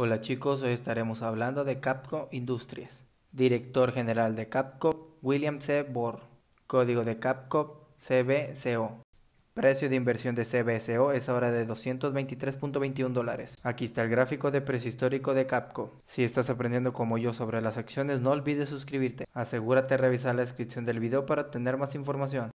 Hola chicos, hoy estaremos hablando de Capco Industries. Director General de Capco, William C. Bohr. Código de Capco, CBCO. Precio de inversión de CBCO es ahora de 223.21 dólares. Aquí está el gráfico de precio histórico de Capco. Si estás aprendiendo como yo sobre las acciones, no olvides suscribirte. Asegúrate de revisar la descripción del video para obtener más información.